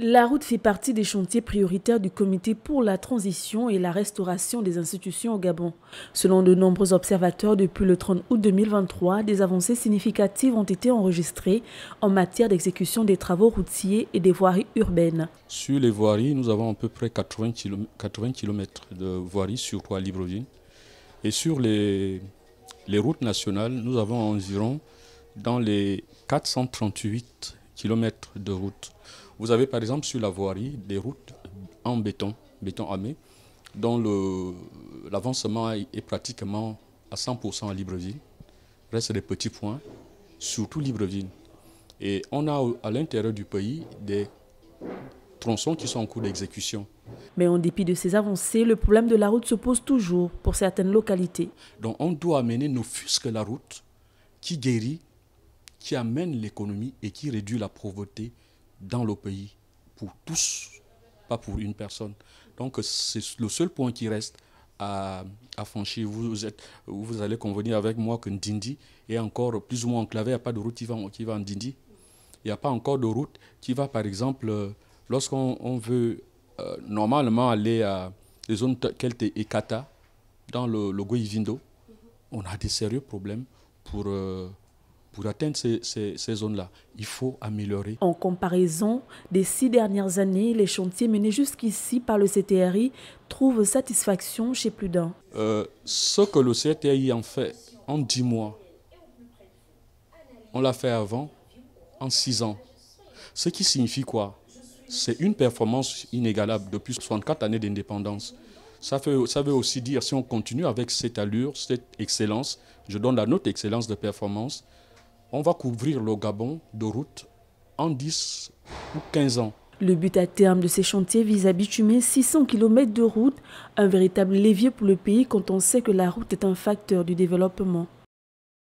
La route fait partie des chantiers prioritaires du Comité pour la transition et la restauration des institutions au Gabon. Selon de nombreux observateurs, depuis le 30 août 2023, des avancées significatives ont été enregistrées en matière d'exécution des travaux routiers et des voiries urbaines. Sur les voiries, nous avons à peu près 80 km de voiries sur quoi Libreville. Et sur les, les routes nationales, nous avons environ dans les 438 km de routes. Vous avez par exemple sur la voirie des routes en béton, béton armé, dont l'avancement est pratiquement à 100% à Libreville. Reste des petits points, surtout Libreville. Et on a à l'intérieur du pays des tronçons qui sont en cours d'exécution. Mais en dépit de ces avancées, le problème de la route se pose toujours pour certaines localités. Donc on doit amener nos fusques la route qui guérit, qui amène l'économie et qui réduit la pauvreté dans le pays, pour tous, pas pour une personne. Donc c'est le seul point qui reste à, franchir. Vous, êtes, vous allez convenir avec moi que Ndindi est encore plus ou moins enclavé, il n'y a pas de route qui va, qui va en Ndindi. Il n'y a pas encore de route qui va, par exemple, euh, lorsqu'on veut euh, normalement aller à les zones Kelte et Kata, dans le, le on a des sérieux problèmes pour... Euh, pour atteindre ces, zones-là, il faut améliorer. En comparaison des six dernières années, les chantiers menés jusqu'ici par le CTRI trouvent satisfaction chez plus d'un. Euh, ce que le CTRI en fait en dix mois, on l'a fait avant en six ans. Ce qui signifie quoi C'est une performance inégalable depuis 64 années d'indépendance. Ça, ça, veut aussi dire, si on continue avec cette allure, cette excellence, je donne la note excellence de performance, on va couvrir le Gabon de route en 10 ou 15 ans. Le but à terme de ces chantiers vise à bitumer 600 km de route, un véritable levier pour le pays quand on sait que la route est un facteur du développement.